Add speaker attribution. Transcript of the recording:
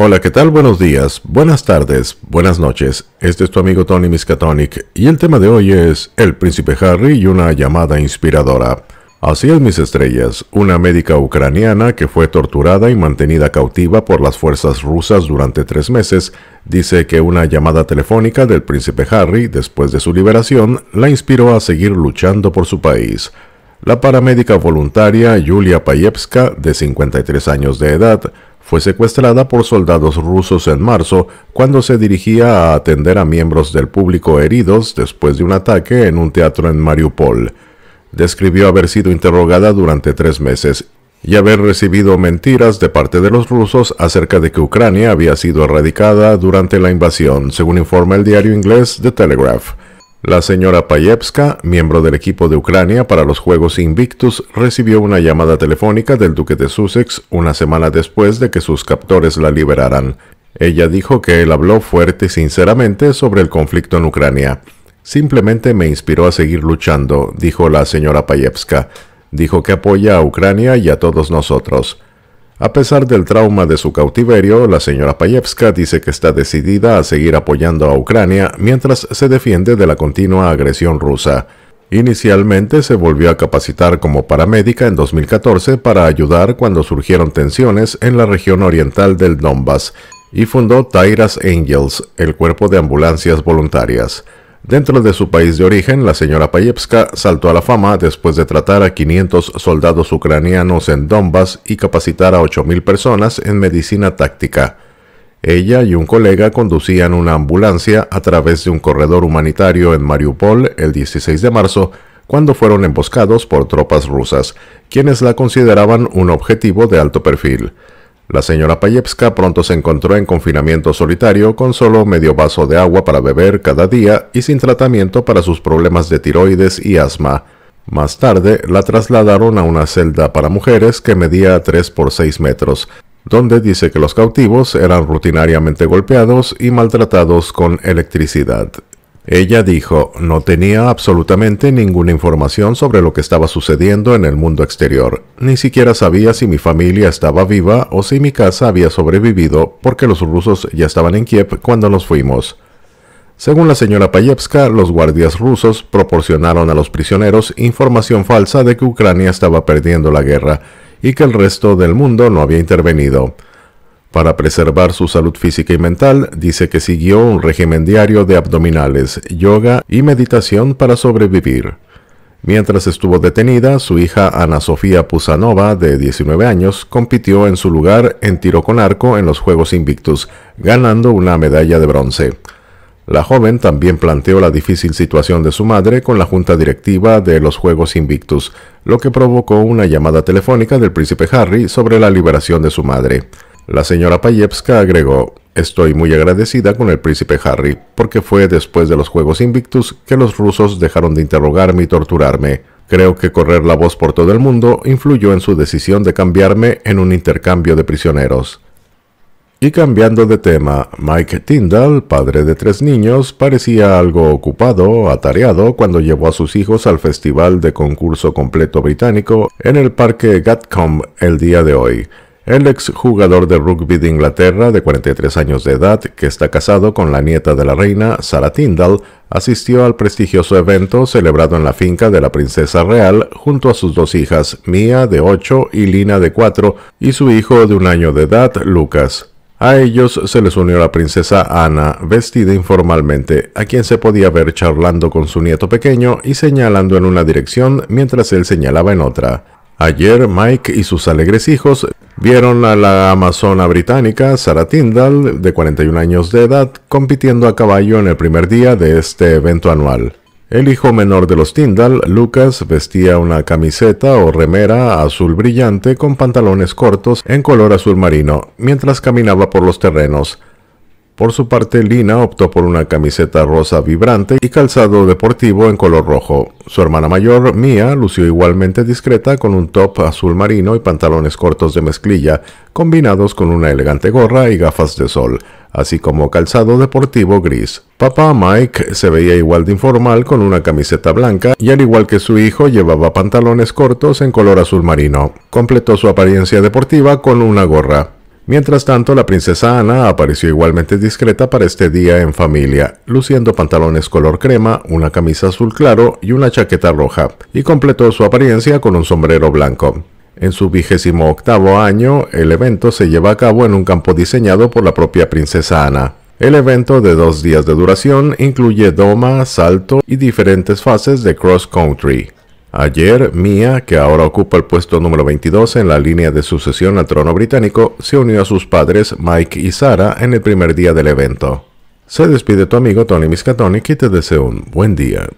Speaker 1: Hola, ¿qué tal? Buenos días, buenas tardes, buenas noches. Este es tu amigo Tony Miskatonic y el tema de hoy es El príncipe Harry y una llamada inspiradora. Así es, mis estrellas, una médica ucraniana que fue torturada y mantenida cautiva por las fuerzas rusas durante tres meses, dice que una llamada telefónica del príncipe Harry, después de su liberación, la inspiró a seguir luchando por su país. La paramédica voluntaria Yulia Payevska, de 53 años de edad, fue secuestrada por soldados rusos en marzo cuando se dirigía a atender a miembros del público heridos después de un ataque en un teatro en Mariupol. Describió haber sido interrogada durante tres meses y haber recibido mentiras de parte de los rusos acerca de que Ucrania había sido erradicada durante la invasión, según informa el diario inglés The Telegraph. La señora Payevska, miembro del equipo de Ucrania para los Juegos Invictus, recibió una llamada telefónica del duque de Sussex una semana después de que sus captores la liberaran. Ella dijo que él habló fuerte y sinceramente sobre el conflicto en Ucrania. Simplemente me inspiró a seguir luchando, dijo la señora Payevska. Dijo que apoya a Ucrania y a todos nosotros. A pesar del trauma de su cautiverio, la señora Payevska dice que está decidida a seguir apoyando a Ucrania mientras se defiende de la continua agresión rusa. Inicialmente se volvió a capacitar como paramédica en 2014 para ayudar cuando surgieron tensiones en la región oriental del Donbass y fundó Tyras Angels, el cuerpo de ambulancias voluntarias. Dentro de su país de origen, la señora Payevska saltó a la fama después de tratar a 500 soldados ucranianos en Donbass y capacitar a 8.000 personas en medicina táctica. Ella y un colega conducían una ambulancia a través de un corredor humanitario en Mariupol el 16 de marzo, cuando fueron emboscados por tropas rusas, quienes la consideraban un objetivo de alto perfil. La señora Payevska pronto se encontró en confinamiento solitario con solo medio vaso de agua para beber cada día y sin tratamiento para sus problemas de tiroides y asma. Más tarde la trasladaron a una celda para mujeres que medía 3 por 6 metros, donde dice que los cautivos eran rutinariamente golpeados y maltratados con electricidad. Ella dijo, no tenía absolutamente ninguna información sobre lo que estaba sucediendo en el mundo exterior. Ni siquiera sabía si mi familia estaba viva o si mi casa había sobrevivido porque los rusos ya estaban en Kiev cuando nos fuimos. Según la señora Payevska, los guardias rusos proporcionaron a los prisioneros información falsa de que Ucrania estaba perdiendo la guerra y que el resto del mundo no había intervenido. Para preservar su salud física y mental, dice que siguió un régimen diario de abdominales, yoga y meditación para sobrevivir. Mientras estuvo detenida, su hija Ana Sofía Pusanova, de 19 años, compitió en su lugar en tiro con arco en los Juegos Invictus, ganando una medalla de bronce. La joven también planteó la difícil situación de su madre con la junta directiva de los Juegos Invictus, lo que provocó una llamada telefónica del príncipe Harry sobre la liberación de su madre. La señora Payevska agregó, Estoy muy agradecida con el príncipe Harry, porque fue después de los Juegos Invictus que los rusos dejaron de interrogarme y torturarme. Creo que correr la voz por todo el mundo influyó en su decisión de cambiarme en un intercambio de prisioneros. Y cambiando de tema, Mike Tyndall, padre de tres niños, parecía algo ocupado, atareado, cuando llevó a sus hijos al festival de concurso completo británico en el parque Gatcombe el día de hoy. El ex jugador de rugby de Inglaterra, de 43 años de edad, que está casado con la nieta de la reina, Sarah Tyndall, asistió al prestigioso evento celebrado en la finca de la princesa real junto a sus dos hijas, Mia, de 8, y Lina, de 4, y su hijo de un año de edad, Lucas. A ellos se les unió la princesa Ana, vestida informalmente, a quien se podía ver charlando con su nieto pequeño y señalando en una dirección mientras él señalaba en otra. Ayer Mike y sus alegres hijos vieron a la amazona británica Sarah Tyndall, de 41 años de edad, compitiendo a caballo en el primer día de este evento anual. El hijo menor de los Tyndall, Lucas, vestía una camiseta o remera azul brillante con pantalones cortos en color azul marino mientras caminaba por los terrenos. Por su parte, Lina optó por una camiseta rosa vibrante y calzado deportivo en color rojo. Su hermana mayor, Mia, lució igualmente discreta con un top azul marino y pantalones cortos de mezclilla, combinados con una elegante gorra y gafas de sol, así como calzado deportivo gris. Papá Mike se veía igual de informal con una camiseta blanca y al igual que su hijo llevaba pantalones cortos en color azul marino. Completó su apariencia deportiva con una gorra. Mientras tanto, la princesa Ana apareció igualmente discreta para este día en familia, luciendo pantalones color crema, una camisa azul claro y una chaqueta roja, y completó su apariencia con un sombrero blanco. En su vigésimo octavo año, el evento se lleva a cabo en un campo diseñado por la propia princesa Ana. El evento de dos días de duración incluye doma, salto y diferentes fases de cross country. Ayer, Mia, que ahora ocupa el puesto número 22 en la línea de sucesión al trono británico, se unió a sus padres Mike y Sara en el primer día del evento. Se despide tu amigo Tony Miskatonic y te deseo un buen día.